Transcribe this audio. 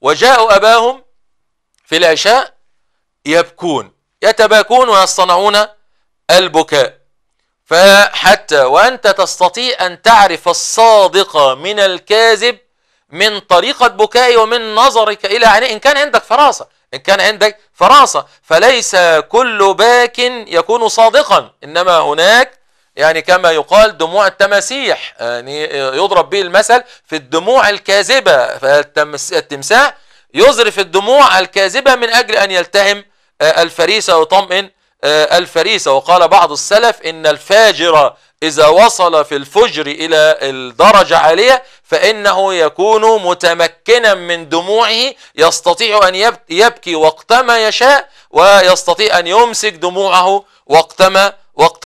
وجاءوا أباهم في العشاء يبكون يتباكون ويصطنعون البكاء فحتى وأنت تستطيع أن تعرف الصادق من الكاذب من طريقة بكائي ومن نظرك إلى عينيه إن كان عندك فراسة إن كان عندك فراسة فليس كل باك يكون صادقا إنما هناك يعني كما يقال دموع التماسيح يعني يضرب به المثل في الدموع الكاذبة فالتمساح يزرف الدموع الكاذبة من أجل أن يلتهم آه، الفريسة ويطمئن آه، الفريسة وقال بعض السلف إن الفاجر إذا وصل في الفجر إلى الدرجة عالية فإنه يكون متمكنا من دموعه يستطيع أن يبكي وقتما يشاء ويستطيع أن يمسك دموعه وقتما وقت